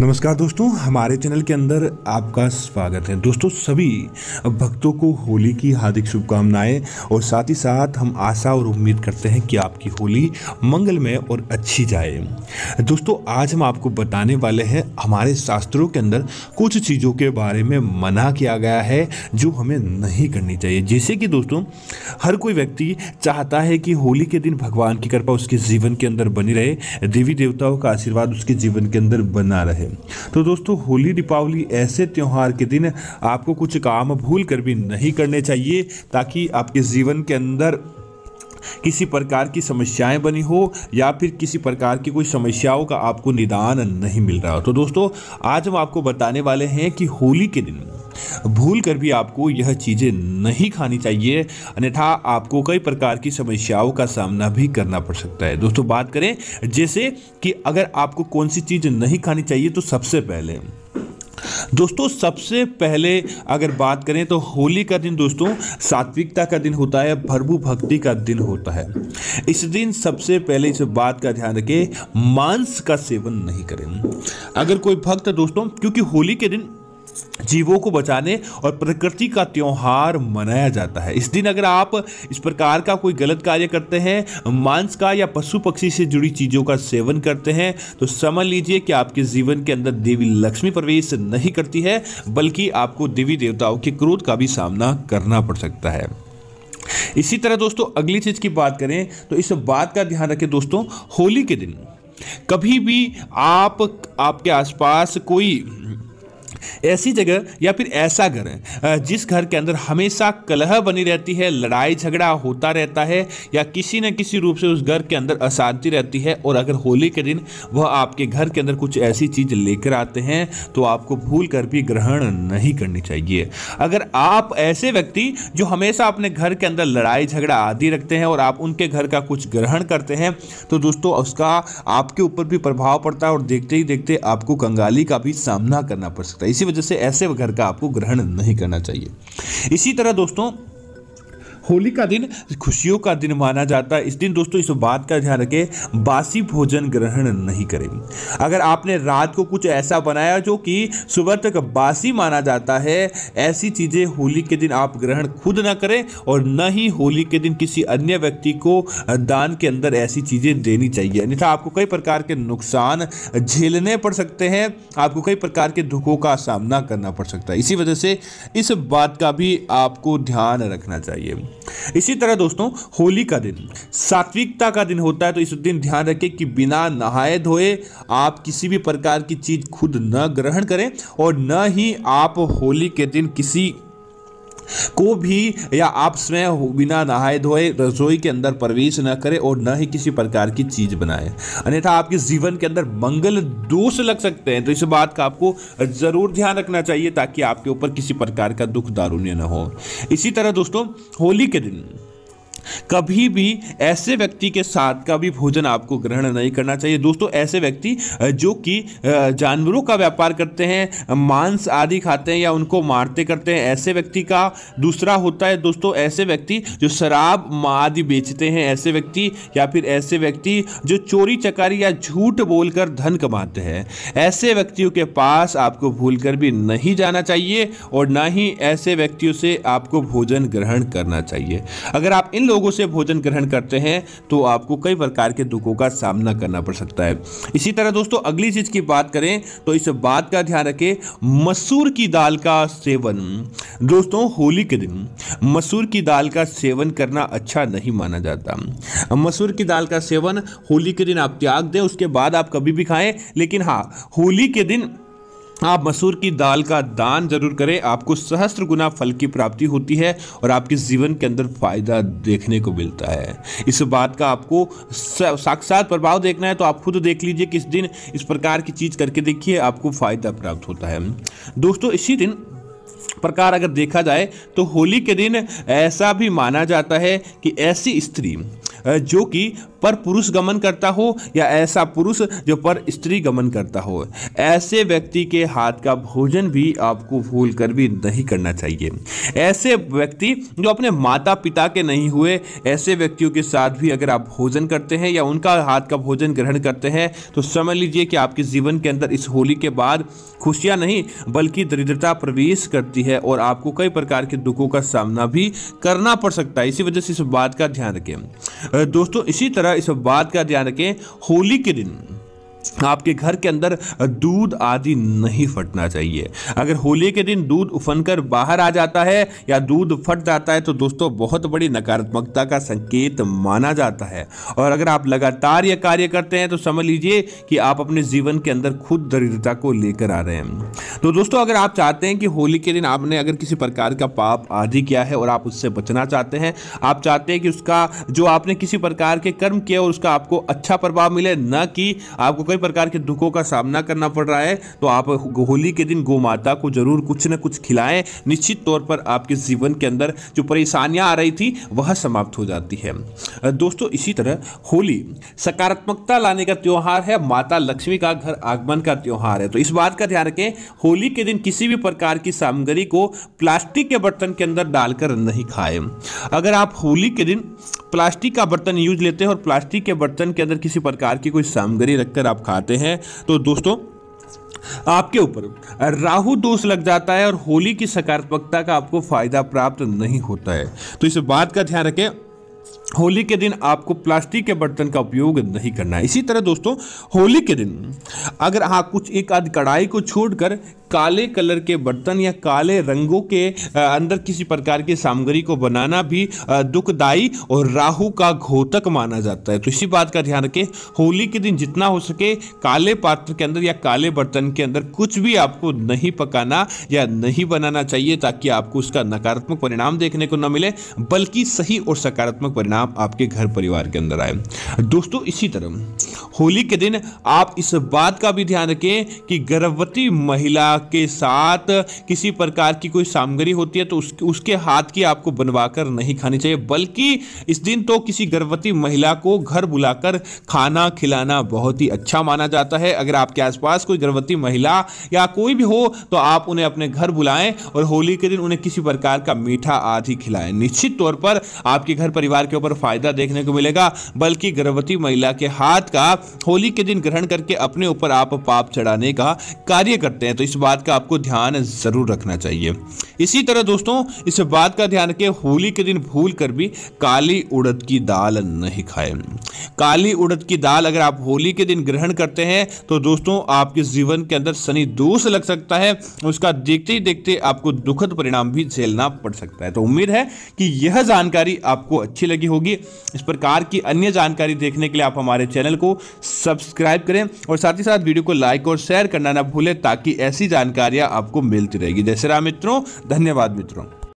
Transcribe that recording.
नमस्कार दोस्तों हमारे चैनल के अंदर आपका स्वागत है दोस्तों सभी भक्तों को होली की हार्दिक शुभकामनाएं और साथ ही साथ हम आशा और उम्मीद करते हैं कि आपकी होली मंगलमय और अच्छी जाए दोस्तों आज हम आपको बताने वाले हैं हमारे शास्त्रों के अंदर कुछ चीज़ों के बारे में मना किया गया है जो हमें नहीं करनी चाहिए जैसे कि दोस्तों हर कोई व्यक्ति चाहता है कि होली के दिन भगवान की कृपा उसके जीवन के अंदर बनी रहे देवी देवताओं का आशीर्वाद उसके जीवन के अंदर बना रहे है तो दोस्तों होली दीपावली ऐसे त्यौहार के दिन आपको कुछ काम भूल कर भी नहीं करने चाहिए ताकि आपके जीवन के अंदर किसी प्रकार की समस्याएं बनी हो या फिर किसी प्रकार की कोई समस्याओं का आपको निदान नहीं मिल रहा हो तो दोस्तों आज हम आपको बताने वाले हैं कि होली के दिन भूल कर भी आपको यह चीज़ें नहीं खानी चाहिए अन्यथा आपको कई प्रकार की समस्याओं का सामना भी करना पड़ सकता है दोस्तों बात करें जैसे कि अगर आपको कौन सी चीज़ नहीं खानी चाहिए तो सबसे पहले दोस्तों सबसे पहले अगर बात करें तो होली का दिन दोस्तों सात्विकता का दिन होता है भरभू भक्ति का दिन होता है इस दिन सबसे पहले इस बात का ध्यान रखें मांस का सेवन नहीं करें अगर कोई भक्त दोस्तों क्योंकि होली के दिन जीवों को बचाने और प्रकृति का त्यौहार मनाया जाता है इस दिन अगर आप इस प्रकार का कोई गलत कार्य करते हैं मांस का या पशु पक्षी से जुड़ी चीज़ों का सेवन करते हैं तो समझ लीजिए कि आपके जीवन के अंदर देवी लक्ष्मी प्रवेश नहीं करती है बल्कि आपको देवी देवताओं के क्रोध का भी सामना करना पड़ सकता है इसी तरह दोस्तों अगली चीज़ की बात करें तो इस बात का ध्यान रखें दोस्तों होली के दिन कभी भी आप आपके आसपास कोई ऐसी जगह या फिर ऐसा घर जिस घर के अंदर हमेशा कलह बनी रहती है लड़ाई झगड़ा होता रहता है या किसी न किसी रूप से उस घर के अंदर अशांति रहती है और अगर होली के दिन वह आपके घर के अंदर कुछ ऐसी चीज़ लेकर आते हैं तो आपको भूल कर भी ग्रहण नहीं करनी चाहिए अगर आप ऐसे व्यक्ति जो हमेशा अपने घर के अंदर लड़ाई झगड़ा आदि रखते हैं और आप उनके घर का कुछ ग्रहण करते हैं तो दोस्तों उसका आपके ऊपर भी प्रभाव पड़ता है और देखते ही देखते आपको कंगाली का भी सामना करना पड़ सकता है इसी वजह से ऐसे घर का आपको ग्रहण नहीं करना चाहिए इसी तरह दोस्तों होली का दिन खुशियों का दिन माना जाता है इस दिन दोस्तों इस बात का ध्यान रखें बासी भोजन ग्रहण नहीं करें अगर आपने रात को कुछ ऐसा बनाया जो कि सुबह तक बासी माना जाता है ऐसी चीज़ें होली के दिन आप ग्रहण खुद ना करें और न ही होली के दिन किसी अन्य व्यक्ति को दान के अंदर ऐसी चीज़ें देनी चाहिए अन्यथा आपको कई प्रकार के नुकसान झेलने पड़ सकते हैं आपको कई प्रकार के दुखों का सामना करना पड़ सकता है इसी वजह से इस बात का भी आपको ध्यान रखना चाहिए इसी तरह दोस्तों होली का दिन सात्विकता का दिन होता है तो इस दिन ध्यान रखें कि बिना नहाए धोए आप किसी भी प्रकार की चीज़ खुद न ग्रहण करें और न ही आप होली के दिन किसी को भी या आप स्वयं बिना नहाए धोए रसोई के अंदर प्रवेश न करें और न ही किसी प्रकार की चीज़ बनाए अन्यथा आपके जीवन के अंदर मंगल दोष लग सकते हैं तो इस बात का आपको ज़रूर ध्यान रखना चाहिए ताकि आपके ऊपर किसी प्रकार का दुख दारुण्य न हो इसी तरह दोस्तों होली के दिन कभी भी ऐसे व्यक्ति के साथ का भी भोजन आपको ग्रहण नहीं करना चाहिए दोस्तों ऐसे व्यक्ति जो कि जानवरों का व्यापार करते हैं मांस आदि खाते हैं या उनको मारते करते हैं ऐसे व्यक्ति का दूसरा होता है दोस्तों ऐसे व्यक्ति जो शराब आदि बेचते हैं ऐसे व्यक्ति या फिर ऐसे व्यक्ति जो चोरी चकारी या झूठ बोलकर धन कमाते हैं ऐसे व्यक्तियों के पास आपको भूल भी नहीं जाना चाहिए और ना ही ऐसे व्यक्तियों से आपको भोजन ग्रहण करना चाहिए अगर आप इन लोगों से भोजन ग्रहण करते हैं तो आपको कई प्रकार के दुखों का सामना करना पड़ सकता है इसी तरह दोस्तों अगली चीज़ की बात करें तो इस बात का ध्यान रखें मसूर की दाल का सेवन दोस्तों होली के दिन मसूर की दाल का सेवन करना अच्छा नहीं माना जाता मसूर की दाल का सेवन होली के दिन आप त्याग दें उसके बाद आप कभी भी खाएं लेकिन हाँ होली के दिन आप मसूर की दाल का दान जरूर करें आपको सहस्त्र गुना फल की प्राप्ति होती है और आपके जीवन के अंदर फायदा देखने को मिलता है इस बात का आपको साक्षात प्रभाव देखना है तो आप खुद देख लीजिए किस दिन इस प्रकार की चीज़ करके देखिए आपको फायदा प्राप्त होता है दोस्तों इसी दिन प्रकार अगर देखा जाए तो होली के दिन ऐसा भी माना जाता है कि ऐसी स्त्री जो कि पर पुरुष गमन करता हो या ऐसा पुरुष जो पर स्त्री गमन करता हो ऐसे व्यक्ति के हाथ का भोजन भी आपको भूल कर भी नहीं करना चाहिए ऐसे व्यक्ति जो अपने माता पिता के नहीं हुए ऐसे व्यक्तियों के साथ भी अगर आप भोजन करते हैं या उनका हाथ का भोजन ग्रहण करते हैं तो समझ लीजिए कि आपके जीवन के अंदर इस होली के बाद खुशियाँ नहीं बल्कि दरिद्रता प्रवेश करती है और आपको कई प्रकार के दुखों का सामना भी करना पड़ सकता है इसी वजह से इस बात का ध्यान रखें दोस्तों इसी तरह इस बात का ध्यान रखें होली के दिन आपके घर के अंदर दूध आदि नहीं फटना चाहिए अगर होली के दिन दूध उफनकर बाहर आ जाता है या दूध फट जाता है तो दोस्तों बहुत बड़ी नकारात्मकता का संकेत माना जाता है और अगर आप लगातार यह कार्य करते हैं तो समझ लीजिए कि आप अपने जीवन के अंदर खुद दरिद्रता को लेकर आ रहे हैं तो दोस्तों अगर आप चाहते हैं कि होली के दिन आपने अगर किसी प्रकार का पाप आदि किया है और आप उससे बचना चाहते हैं आप चाहते हैं कि उसका जो आपने किसी प्रकार के कर्म किया और उसका आपको अच्छा प्रभाव मिले न कि आपको कई प्रकार के दुखों का सामना करना पड़ रहा है तो आप होली के दिन गौ माता को जरूर कुछ ना कुछ खिलाएं निश्चित तौर पर आपके जीवन के अंदर जो परेशानियां आ रही थी वह समाप्त हो जाती है दोस्तों इसी तरह होली सकारात्मकता लाने का त्यौहार है माता लक्ष्मी का घर आगमन का त्यौहार है तो इस बात का ध्यान रखें होली के दिन किसी भी प्रकार की सामग्री को प्लास्टिक के बर्तन के अंदर डालकर नहीं खाएं अगर आप होली के दिन प्लास्टिक का बर्तन यूज लेते हैं और प्लास्टिक के बर्तन के अंदर किसी प्रकार की कोई सामग्री रखकर आप खाते हैं तो दोस्तों आपके ऊपर राहु दोष लग जाता है और होली की सकारात्मकता का आपको फायदा प्राप्त नहीं होता है तो इस बात का ध्यान रखें होली के दिन आपको प्लास्टिक के बर्तन का उपयोग नहीं करना है इसी तरह दोस्तों होली के दिन अगर आप कुछ एक आध कढ़ाई को छोड़कर काले कलर के बर्तन या काले रंगों के अंदर किसी प्रकार की सामग्री को बनाना भी दुखदाई और राहु का घोतक माना जाता है तो इसी बात का ध्यान रखें होली के दिन जितना हो सके काले पात्र के अंदर या काले बर्तन के अंदर कुछ भी आपको नहीं पकाना या नहीं बनाना चाहिए ताकि आपको उसका नकारात्मक परिणाम देखने को न मिले बल्कि सही और सकारात्मक परिणाम परिणाम आपके घर परिवार के अंदर आए दोस्तों इसी तरह होली के दिन आप इस बात का भी ध्यान रखें कि गर्भवती महिला के साथ किसी प्रकार की कोई सामग्री होती है तो उसके उसके हाथ की आपको बनवाकर नहीं खानी चाहिए बल्कि इस दिन तो किसी गर्भवती महिला को घर बुलाकर खाना खिलाना बहुत ही अच्छा माना जाता है अगर आपके आसपास कोई गर्भवती महिला या कोई भी हो तो आप उन्हें अपने घर बुलाएं और होली के दिन उन्हें किसी प्रकार का मीठा आदि खिलाएं निश्चित तौर पर आपके घर परिवार के ऊपर पर फायदा देखने को मिलेगा बल्कि गर्भवती महिला के हाथ का होली के दिन ग्रहण करके अपने ऊपर आप पाप चढ़ाने का कार्य करते हैं तो इस बात का आपको ध्यान जरूर रखना चाहिए इसी तरह दोस्तों इस बात का ध्यान रखें होली के दिन भूल कर भी काली उड़द की दाल नहीं खाएं काली उड़द की दाल अगर आप होली के दिन ग्रहण करते हैं तो दोस्तों आपके जीवन के अंदर शनि दोष लग सकता है उसका देखते ही देखते आपको दुखद परिणाम भी झेलना पड़ सकता है तो उम्मीद है कि यह जानकारी आपको अच्छी लगी होगी होगी इस प्रकार की अन्य जानकारी देखने के लिए आप हमारे चैनल को सब्सक्राइब करें और साथ ही साथ वीडियो को लाइक और शेयर करना ना भूलें ताकि ऐसी जानकारियाँ आपको मिलती रहेगी जैसे राम मित्रों धन्यवाद मित्रों